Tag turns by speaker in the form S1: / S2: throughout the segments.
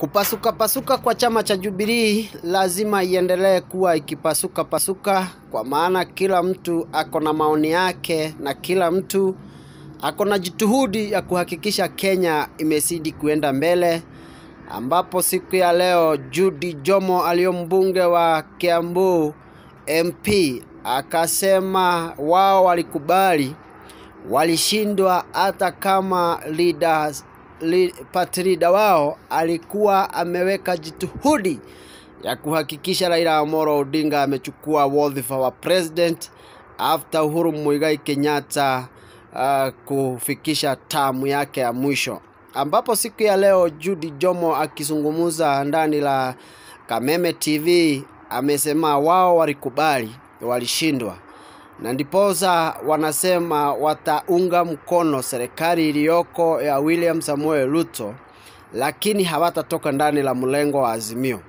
S1: Kupasuka pasuka kwa chama cha Jubilee lazima iendelee kuwa ikipasuka pasuka, kwa maana kila mtu ako na maoni yake na kila mtu ako na jituhudi ya kuhakikisha Kenya imezidi kuenda mbele, ambapo siku ya leo Judy Jomo aliyo mbunge wa Kiambu MP akasema wao walikubali, walishindwa hata kama leaders Patrida wao alikuwa ameweka jitihudi ya kuhakikisha Raila Amolo Odinga amechukua wadhifa wa president after Uhuru Muigai Kenyatta uh, kufikisha tamu yake ya mwisho, ambapo siku ya leo Judy Jomo akizungumza ndani la Kameme TV amesema wao walikubali, walishindwa na ndiposa wanasema wataunga mkono serikali iliyoko ya William Samuel Ruto, lakini hawatatoka ndani la mlengo wa Azimio,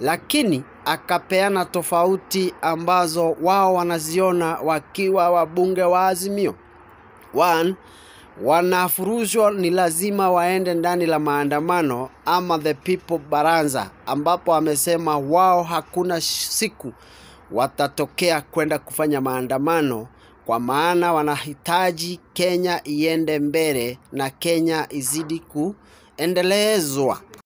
S1: lakini akapeana tofauti ambazo wao wanaziona wakiwa wabunge wa Azimio. One, wanafurushwa ni lazima waende ndani la maandamano ama the people baranza, ambapo amesema wao hakuna siku watatokea kwenda kufanya maandamano kwa maana wanahitaji Kenya iende mbele na Kenya izidi kuendelezwa.